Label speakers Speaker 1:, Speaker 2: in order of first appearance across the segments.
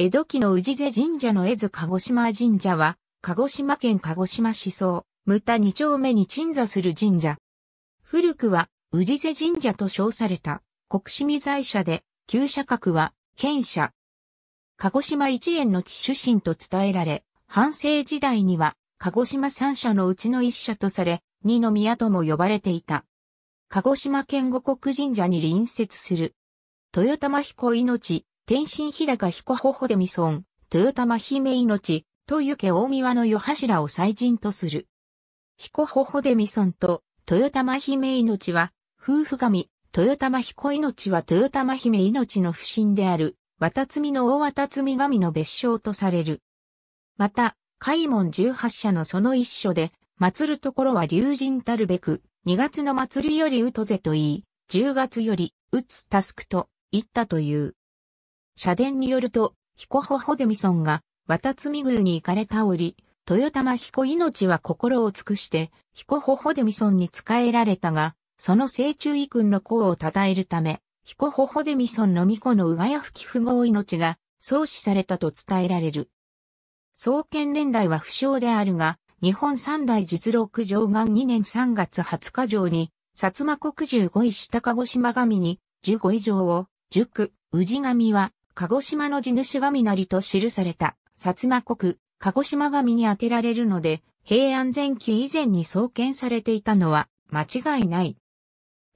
Speaker 1: 江戸期の宇治瀬神社の絵図鹿児島神社は、鹿児島県鹿児島市総、牟田二丁目に鎮座する神社。古くは、宇治瀬神社と称された、国市見在社で、旧社格は、県社。鹿児島一円の地主神と伝えられ、半世時代には、鹿児島三社のうちの一社とされ、二宮とも呼ばれていた。鹿児島県五国神社に隣接する。豊玉彦命、天津日高彦ほほでみそん、豊玉姫命、とゆけ大宮の夜柱を祭人とする。彦ほほでみそんと、豊玉姫命は、夫婦神、豊玉彦命は豊玉姫命の不審である、渡積の大渡積神の別称とされる。また、開門十八社のその一所で、祭るところは竜神たるべく、二月の祭りよりうとぜと言い、十月より、うつたすくと、言ったという。社伝によると、彦穂ホデミソンが、渡津見宮に行かれた折、豊玉彦命は心を尽くして、彦穂ホデミソンに仕えられたが、その聖中医君の功を称えるため、彦穂ホデミソンの巫女のうがや吹き不合命が、創始されたと伝えられる。創建年代は不詳であるが、日本三大実録上岸2年3月20日上に、薩摩国15位下鹿児島神に、15以上を、塾、宇治神は、鹿児島の地主神なりと記された、薩摩国、鹿児島神に当てられるので、平安前期以前に創建されていたのは間違いない。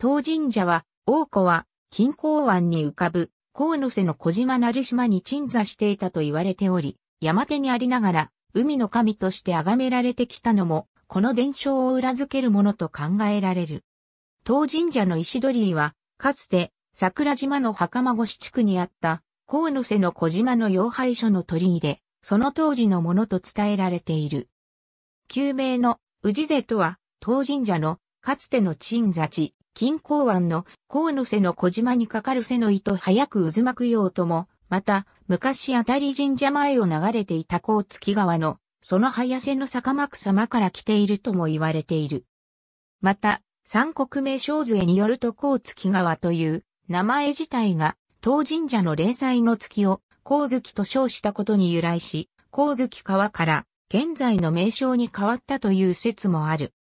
Speaker 1: 当神社は、王子は、近郊湾に浮かぶ、河野瀬の小島成島に鎮座していたと言われており、山手にありながら、海の神として崇められてきたのも、この伝承を裏付けるものと考えられる。当神社の石鳥居は、かつて、桜島の袴越地区にあった河野瀬の小島の要配所の取り入れ、その当時のものと伝えられている。旧名の宇治瀬とは、当神社のかつての鎮座地、近郊湾の河野瀬の小島にかかる瀬の糸早く渦巻くようとも、また、昔あたり神社前を流れていた甲月川の、その早瀬の坂幕様から来ているとも言われている。また、三国名小杖によると甲月川という名前自体が当神社の霊祭の月を、光月と称したことに由来し、光月川から現在の名称に変わったという説もある。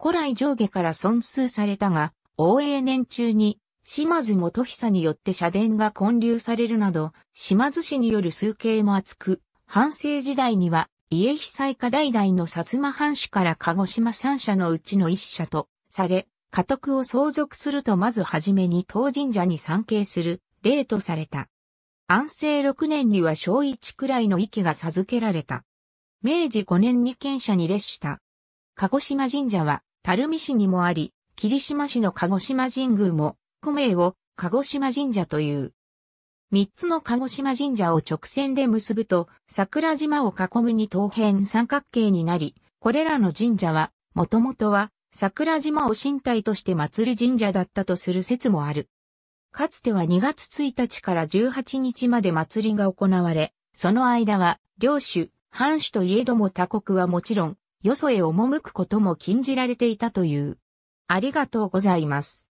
Speaker 1: 古来上下から尊数されたが、応永年中に島津元久によって社殿が建立されるなど、島津氏による数形も厚く、半世時代には家久災下代々の薩摩藩主から鹿児島三社のうちの一社とされ、家督を相続するとまずはじめに当神社に参詣する例とされた。安政6年には小一くらいの域が授けられた。明治5年に県者に列した。鹿児島神社は、垂水市にもあり、霧島市の鹿児島神宮も、古名を鹿児島神社という。三つの鹿児島神社を直線で結ぶと、桜島を囲むに東辺三角形になり、これらの神社は、もともとは桜島を身体として祀る神社だったとする説もある。かつては2月1日から18日まで祭りが行われ、その間は、領主、藩主といえども他国はもちろん、よそへ赴くことも禁じられていたという。ありがとうございます。